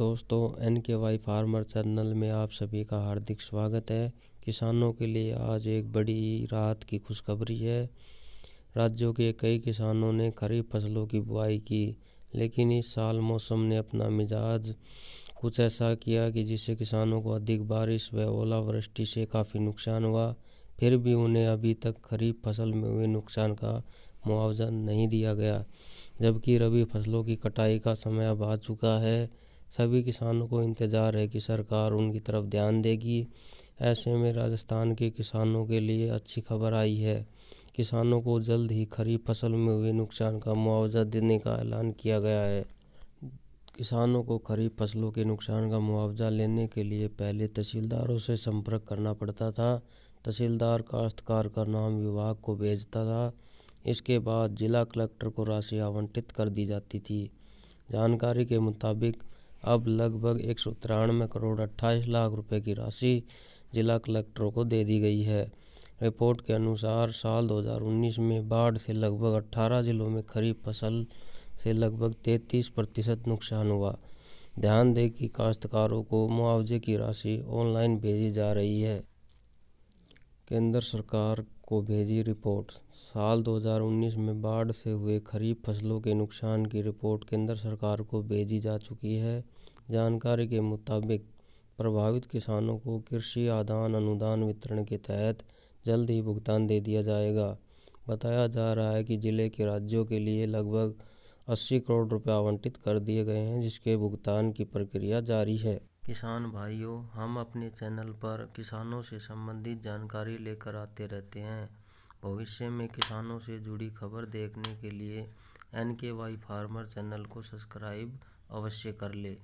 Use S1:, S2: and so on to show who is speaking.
S1: दोस्तों N K Y farmer channel में आप सभी का हार्दिक स्वागत है किसानों के लिए आज एक बड़ी राहत की खुशखबरी है राज्यों के कई किसानों ने खरीफ फसलों की बुआई की लेकिन इस साल मौसम ने अपना मिजाज कुछ ऐसा किया कि जिससे किसानों को अधिक बारिश व ओलावृष्टि से काफ़ी नुकसान हुआ फिर भी उन्हें अभी तक खरीफ फसल में हुए नुकसान का मुआवजा नहीं दिया गया जबकि रबी फसलों की कटाई का समय अब आ चुका है सभी किसानों को इंतज़ार है कि सरकार उनकी तरफ ध्यान देगी ऐसे में राजस्थान के किसानों के लिए अच्छी खबर आई है किसानों को जल्द ही खरीफ फसल में हुए नुकसान का मुआवजा देने का ऐलान किया गया है किसानों को खरीफ फसलों के नुकसान का मुआवजा लेने के लिए पहले तहसीलदारों से संपर्क करना पड़ता था तहसीलदार काश्तकार का नाम विभाग को भेजता था इसके बाद जिला कलेक्टर को राशि आवंटित कर दी जाती थी जानकारी के मुताबिक अब लगभग एक सौ तिरानवे करोड़ अट्ठाईस लाख रुपए की राशि जिला कलेक्टरों को दे दी गई है रिपोर्ट के अनुसार साल 2019 में बाढ़ से लगभग 18 जिलों में खरीफ फसल से लगभग 33 प्रतिशत नुकसान हुआ ध्यान दें कि काश्तकारों को मुआवजे की राशि ऑनलाइन भेजी जा रही है केंद्र सरकार को भेजी रिपोर्ट साल 2019 में बाढ़ से हुए खरीफ फसलों के नुकसान की रिपोर्ट केंद्र सरकार को भेजी जा चुकी है जानकारी के मुताबिक प्रभावित किसानों को कृषि आदान अनुदान वितरण के तहत जल्द ही भुगतान दे दिया जाएगा बताया जा रहा है कि जिले के राज्यों के लिए लगभग 80 करोड़ रुपए आवंटित कर दिए गए हैं जिसके भुगतान की प्रक्रिया जारी है किसान भाइयों हम अपने चैनल पर किसानों से संबंधित जानकारी लेकर आते रहते हैं भविष्य में किसानों से जुड़ी खबर देखने के लिए N K Y farmer channel को सब्सक्राइब अवश्य कर ले